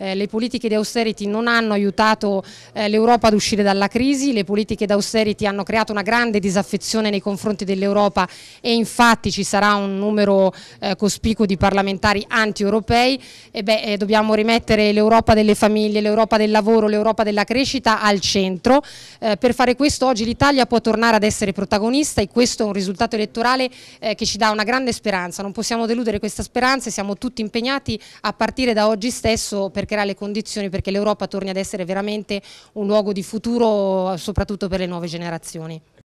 Eh, le politiche di austerity non hanno aiutato eh, l'Europa ad uscire dalla crisi, le politiche di austerity hanno creato una grande disaffezione nei confronti dell'Europa e infatti ci sarà un numero eh, cospicuo di parlamentari anti-europei e beh, eh, dobbiamo rimettere l'Europa delle famiglie, l'Europa del lavoro, l'Europa della crescita al centro. Eh, per fare questo oggi l'Italia può tornare ad essere protagonista e questo è un risultato elettorale che ci dà una grande speranza, non possiamo deludere questa speranza e siamo tutti impegnati a partire da oggi stesso perché cercherà le condizioni perché l'Europa torni ad essere veramente un luogo di futuro soprattutto per le nuove generazioni.